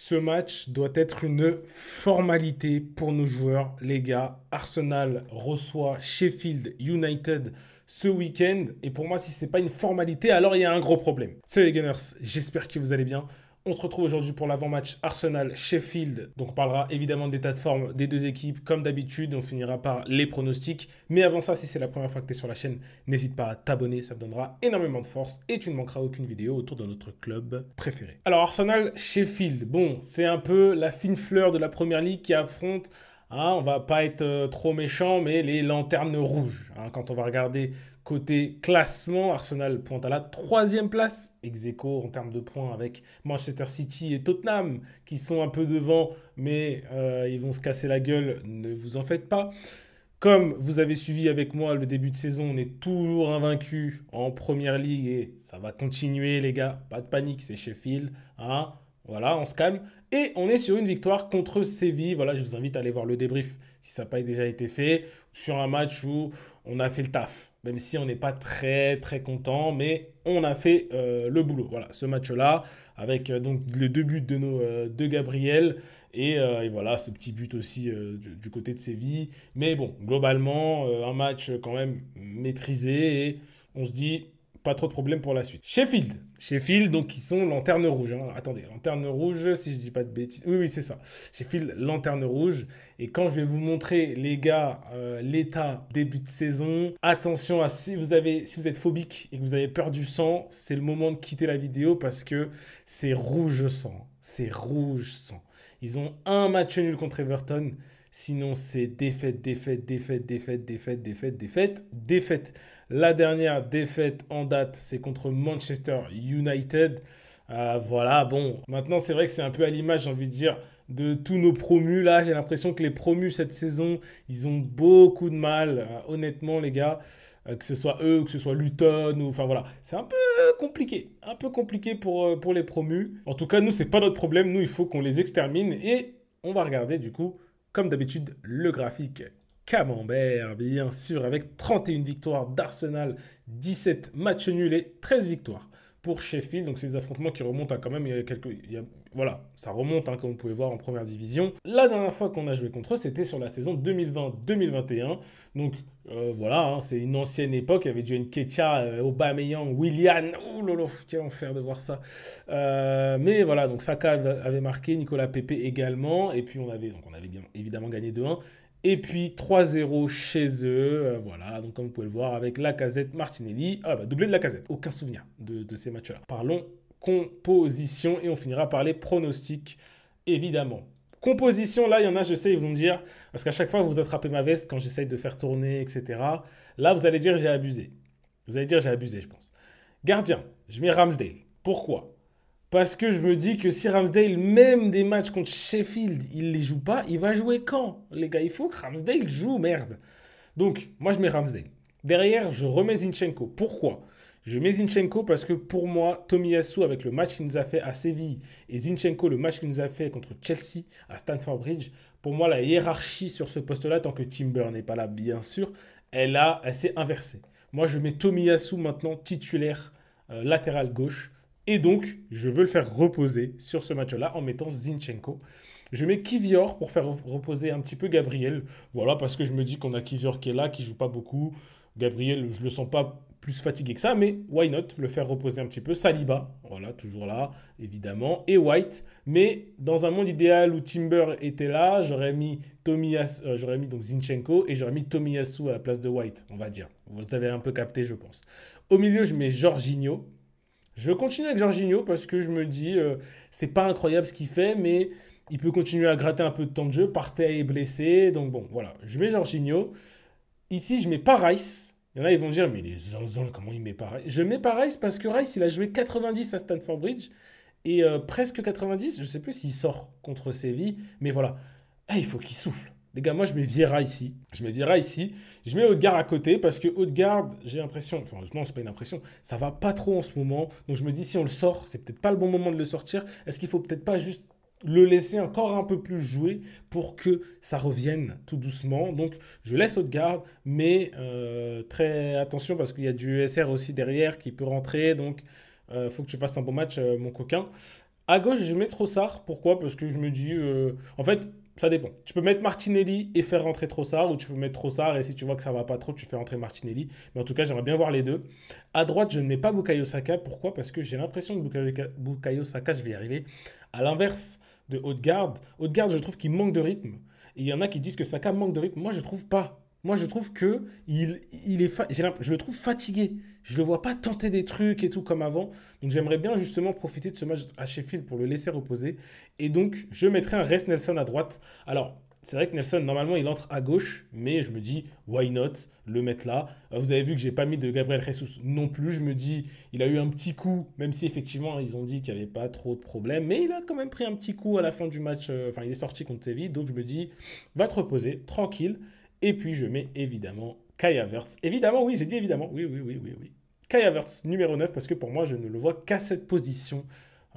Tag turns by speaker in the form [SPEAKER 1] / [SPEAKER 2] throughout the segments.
[SPEAKER 1] Ce match doit être une formalité pour nos joueurs, les gars. Arsenal reçoit Sheffield United ce week-end. Et pour moi, si ce n'est pas une formalité, alors il y a un gros problème. Salut les Gunners, j'espère que vous allez bien. On se retrouve aujourd'hui pour l'avant-match Arsenal-Sheffield. Donc on parlera évidemment des tas de forme des deux équipes comme d'habitude. On finira par les pronostics. Mais avant ça, si c'est la première fois que tu es sur la chaîne, n'hésite pas à t'abonner. Ça me donnera énormément de force et tu ne manqueras aucune vidéo autour de notre club préféré. Alors Arsenal-Sheffield, bon, c'est un peu la fine fleur de la Première Ligue qui affronte... on hein, on va pas être euh, trop méchant, mais les lanternes rouges. Hein, quand on va regarder Côté classement, Arsenal pointe à la troisième place, ex en termes de points avec Manchester City et Tottenham qui sont un peu devant, mais euh, ils vont se casser la gueule, ne vous en faites pas. Comme vous avez suivi avec moi le début de saison, on est toujours invaincu en première ligue et ça va continuer, les gars. Pas de panique, c'est Sheffield. Hein voilà, on se calme. Et on est sur une victoire contre Séville. Voilà, je vous invite à aller voir le débrief si ça n'a pas déjà été fait. Sur un match où on a fait le taf. Même si on n'est pas très très content, mais on a fait euh, le boulot. Voilà, ce match-là, avec euh, donc le deux buts de, nos, euh, deux Gabriel. Et, voilà, ce petit but aussi du, du, côté de Séville. Mais bon, globalement, un match quand même maîtrisé. Et on se dit, pas trop de problèmes pour la suite. Sheffield. Sheffield, donc, ils sont lanterne rouge. Hein. Attendez, lanterne rouge, si je dis pas de bêtises. Oui, oui, c'est ça. Sheffield, lanterne rouge. Et quand je vais vous montrer, les gars, euh, l'état début de saison, attention à si vous, avez, si vous êtes phobique et que vous avez peur du sang, c'est le moment de quitter la vidéo parce que c'est rouge sang. C'est rouge sang. Ils ont un match nul contre Everton. Sinon, c'est défaite, défaite, défaite, défaite, défaite, défaite, défaite, défaite. La dernière défaite en date, c'est contre Manchester United. Euh, voilà, bon. Maintenant, c'est vrai que c'est un peu à l'image, j'ai envie de dire, de tous nos promus là. J'ai l'impression que les promus cette saison, ils ont beaucoup de mal, euh, honnêtement les gars, euh, que ce soit eux, que ce soit Luton ou enfin voilà, c'est un peu compliqué, un peu compliqué euh, pour, les promus. En tout cas, nous c'est pas notre problème, nous il faut qu'on les extermine et on va regarder du coup comme d'habitude le graphique Camembert, bien sûr, avec 31 victoires d'Arsenal, 17 matchs nuls et 13 victoires pour Sheffield. Donc c'est des affrontements qui remontent à quand même il y a quelques... voilà, ça remonte hein, comme vous pouvez voir en première division. La dernière fois qu'on a joué contre eux, c'était sur la saison 2020-2021. Donc euh, voilà, hein, c'est une ancienne époque. Il y avait du Nketia, euh, Aubameyang, Willian. Oh lolo, quel enfer de voir ça. Euh, mais voilà, donc Saka avait marqué, Nicolas Pepe également. Et puis on avait, donc on avait bien évidemment gagné 2-1. Et puis 3-0 chez eux. Euh, voilà, donc comme vous pouvez le voir, avec la casette Martinelli. Ah bah, doublé de la casette. Aucun souvenir de, ces matchs-là. Parlons composition et on finira par les pronostics, évidemment. Composition, là, il y en a, je sais, ils vont dire, parce qu'à chaque fois, vous attrapez ma veste quand j'essaye de faire tourner, etc. Là, vous allez dire, j'ai abusé. Vous allez dire, j'ai abusé, je pense. Gardien, je mets Ramsdale. Pourquoi parce que je me dis que si Ramsdale, même des matchs contre Sheffield, il les joue pas, il va jouer quand Les gars, il faut que Ramsdale joue, merde. Donc, moi, je mets Ramsdale. Derrière, je remets Zinchenko. Pourquoi Je mets Zinchenko parce que pour moi, Tomiyasu, avec le match qu'il nous a fait à Séville, et Zinchenko, le match qu'il nous a fait contre Chelsea à Stamford Bridge, pour moi, la hiérarchie sur ce poste-là, tant que Timber n'est pas là, bien sûr, elle, a, s'est inversée. Moi, je mets Tomiyasu maintenant titulaire euh, latéral gauche. Et donc, je veux le faire reposer sur ce match-là en mettant Zinchenko. Je mets Kivior pour faire reposer un petit peu Gabriel. Voilà, parce que je me dis qu'on a Kivior qui est là, qui joue pas beaucoup. Gabriel, je le sens pas plus fatigué que ça, mais why not le faire reposer un petit peu. Saliba, voilà, toujours là, évidemment. Et White. Mais dans un monde idéal où Timber était là, j'aurais mis, euh, j'aurais mis donc Zinchenko et j'aurais mis Tomiyasu à la place de White, on va dire. Vous avez un peu capté, je pense. Au milieu, je mets Jorginho. Je continue avec Jorginho parce que je me dis, euh, c'est pas incroyable ce qu'il fait, mais il peut continuer à gratter un peu de temps de jeu. terre et blessé, donc bon, voilà. Je mets Jorginho. Ici, je mets pas Rice. Il y en a, ils vont dire, mais les zones comment il met pas Rice Je mets pas Rice parce que Rice, il a joué 90 à Stanford Bridge et euh, presque 90. Je sais plus s'il sort contre Séville, mais voilà. Ah, il faut qu'il souffle. Les gars, moi, je mets Viera ici. Je mets Vieira ici. Je mets Haute-Garde à côté parce que Haute-Garde, j'ai l'impression, enfin, ce c'est pas une impression, ça va pas trop en ce moment. Donc, je me dis, si on le sort, c'est peut-être pas le bon moment de le sortir. Est-ce qu'il faut peut-être pas juste le laisser encore un peu plus jouer pour que ça revienne tout doucement. Donc je laisse haute garde, mais euh, très attention parce qu'il y a du SR aussi derrière qui peut rentrer. Donc euh, faut que tu fasses un bon match, euh, mon coquin. À gauche, je mets Trossard. Pourquoi Parce que je me dis, en fait, ça dépend. Tu peux mettre Martinelli et faire rentrer Trossard, ou tu peux mettre Trossard et si tu vois que ça va pas trop, tu fais rentrer Martinelli. Mais en tout cas, j'aimerais bien voir les deux. À droite, je ne mets pas Bukayo Saka. Pourquoi Parce que j'ai l'impression que Bukayo, Saka, je vais y arriver. À l'inverse de Haute-Garde, je trouve qu'il manque de rythme. Et il y en a qui disent que Saka manque de rythme. Moi, je trouve pas moi je trouve que il, est je le trouve fatigué. Je le vois pas tenter des trucs et tout comme avant. Donc j'aimerais bien justement profiter de ce match à Sheffield pour le laisser reposer. Et donc je mettrai un reste Nelson à droite. Alors c'est vrai que Nelson, normalement, il entre à gauche, mais je me dis, why not le mettre là euh, Vous avez vu que j'ai pas mis de Gabriel Jesus non plus. Je me dis, il a eu un petit coup, même si effectivement, ils ont dit qu'il n'y avait pas trop de problèmes. mais il a quand même pris un petit coup à la fin du match. Euh, enfin, il est sorti contre Sevilla, donc je me dis, va te reposer, tranquille. Et puis je mets évidemment Kaya Évidemment, oui, j'ai dit évidemment. Oui, oui, oui, oui, oui. Kai numéro 9, parce que pour moi, je ne le vois qu'à cette position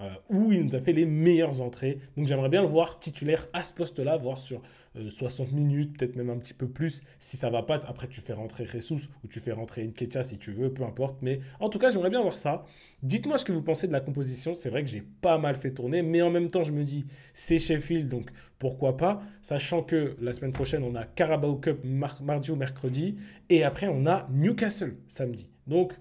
[SPEAKER 1] euh, où il nous a fait les meilleures entrées. Donc j'aimerais bien le voir titulaire à ce poste-là, voir sur 60 euh, minutes, peut-être même un petit peu plus. Si ça va pas, après tu fais rentrer Ressus ou tu fais rentrer Nketia si tu veux, peu importe. Mais en tout cas, j'aimerais bien voir ça. Dites-moi ce que vous pensez de la composition. C'est vrai que j'ai pas mal fait tourner, mais en même temps, je me dis, c'est Sheffield, donc pourquoi pas. Sachant que la semaine prochaine, on a Carabao Cup mardi ou mercredi, et après, on a Newcastle samedi. Donc,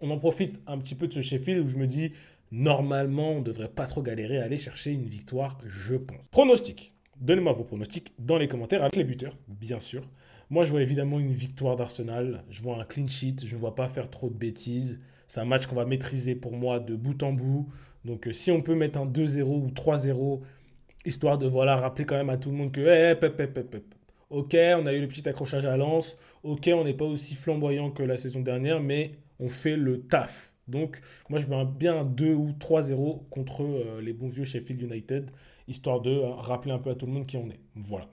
[SPEAKER 1] on en profite un petit peu de ce Sheffield où je me dis, normalement, on ne devrait pas trop galérer à aller chercher une victoire, je pense. Pronostic. Donnez-moi vos pronostics dans les commentaires avec les buteurs, bien sûr. Moi, je vois évidemment une victoire d'Arsenal. Je vois un clean sheet. Je ne vois pas faire trop de bêtises. C'est un match qu'on va maîtriser pour moi de bout en bout. Donc, euh, si on peut mettre un 2-0 ou 3-0, histoire de voilà, rappeler quand même à tout le monde que eh, Ok, on a eu le petit accrochage à Lance. Ok, on n'est pas aussi flamboyant que la saison dernière, mais on fait le taf. Donc, moi, je veux bien un 2 ou 3-0 contre euh, les bons vieux Sheffield United, histoire de euh, rappeler un peu à tout le monde qui on est. Voilà.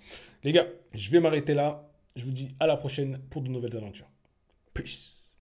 [SPEAKER 1] Les gars, je vais m'arrêter là. Je vous dis à la prochaine pour de nouvelles aventures. Peace.